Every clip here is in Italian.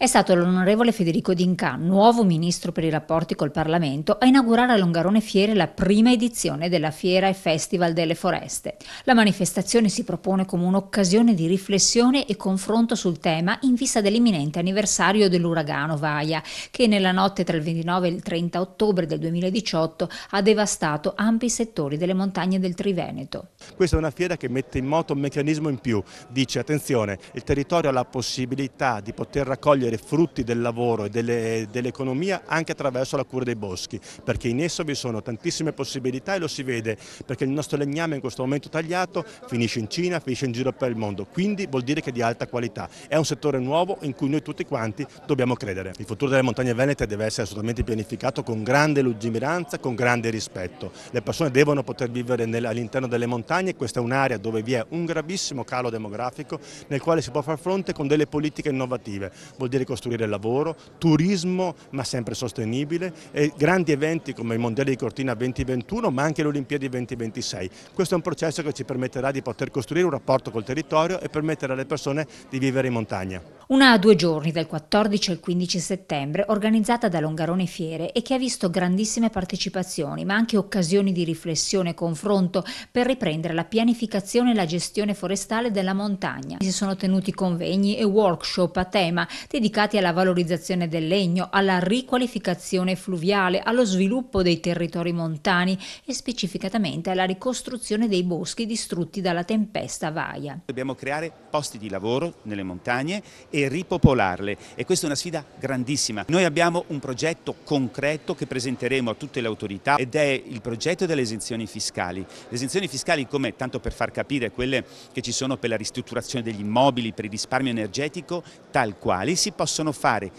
È stato l'onorevole Federico D'Inca, nuovo ministro per i rapporti col Parlamento, a inaugurare a Longarone Fiere la prima edizione della Fiera e Festival delle Foreste. La manifestazione si propone come un'occasione di riflessione e confronto sul tema in vista dell'imminente anniversario dell'uragano Vaia, che nella notte tra il 29 e il 30 ottobre del 2018 ha devastato ampi settori delle montagne del Triveneto. Questa è una fiera che mette in moto un meccanismo in più, dice attenzione, il territorio ha la possibilità di poter raccogliere raccogliere frutti del lavoro e dell'economia dell anche attraverso la cura dei boschi, perché in esso vi sono tantissime possibilità e lo si vede, perché il nostro legname in questo momento tagliato finisce in Cina, finisce in giro per il mondo, quindi vuol dire che è di alta qualità. È un settore nuovo in cui noi tutti quanti dobbiamo credere. Il futuro delle montagne venete deve essere assolutamente pianificato con grande lungimiranza, con grande rispetto. Le persone devono poter vivere all'interno delle montagne, questa è un'area dove vi è un gravissimo calo demografico nel quale si può far fronte con delle politiche innovative. Vuol dire ricostruire il lavoro, turismo ma sempre sostenibile e grandi eventi come i Mondiali di Cortina 2021 ma anche le Olimpiadi 2026. Questo è un processo che ci permetterà di poter costruire un rapporto col territorio e permettere alle persone di vivere in montagna. Una a due giorni dal 14 al 15 settembre organizzata da Longarone Fiere e che ha visto grandissime partecipazioni ma anche occasioni di riflessione e confronto per riprendere la pianificazione e la gestione forestale della montagna. Si sono tenuti convegni e workshop a tema dedicati dedicati alla valorizzazione del legno, alla riqualificazione fluviale, allo sviluppo dei territori montani e specificatamente alla ricostruzione dei boschi distrutti dalla tempesta Vaia. Dobbiamo creare posti di lavoro nelle montagne e ripopolarle e questa è una sfida grandissima. Noi abbiamo un progetto concreto che presenteremo a tutte le autorità ed è il progetto delle esenzioni fiscali. Le esenzioni fiscali come, tanto per far capire, quelle che ci sono per la ristrutturazione degli immobili, per il risparmio energetico, tal quali si possono fare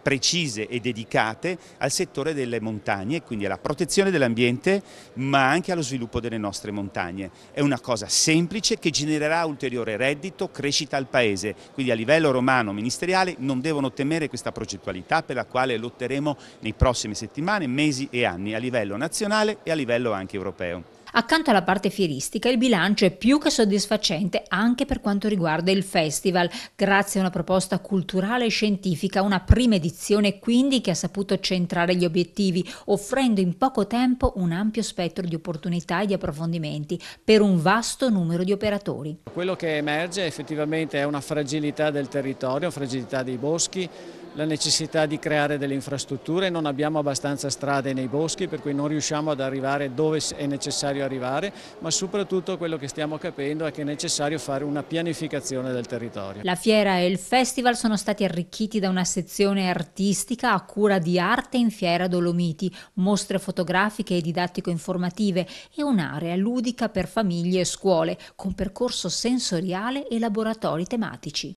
precise e dedicate al settore delle montagne, quindi alla protezione dell'ambiente, ma anche allo sviluppo delle nostre montagne. È una cosa semplice che genererà ulteriore reddito, crescita al Paese, quindi a livello romano ministeriale non devono temere questa progettualità per la quale lotteremo nei prossimi settimane, mesi e anni a livello nazionale e a livello anche europeo. Accanto alla parte fieristica, il bilancio è più che soddisfacente anche per quanto riguarda il festival, grazie a una proposta culturale e scientifica, una prima edizione quindi che ha saputo centrare gli obiettivi, offrendo in poco tempo un ampio spettro di opportunità e di approfondimenti per un vasto numero di operatori. Quello che emerge effettivamente è una fragilità del territorio, fragilità dei boschi, la necessità di creare delle infrastrutture, non abbiamo abbastanza strade nei boschi per cui non riusciamo ad arrivare dove è necessario necessario arrivare, ma soprattutto quello che stiamo capendo è che è necessario fare una pianificazione del territorio. La fiera e il festival sono stati arricchiti da una sezione artistica a cura di Arte in Fiera Dolomiti, mostre fotografiche e didattico-informative e un'area ludica per famiglie e scuole, con percorso sensoriale e laboratori tematici.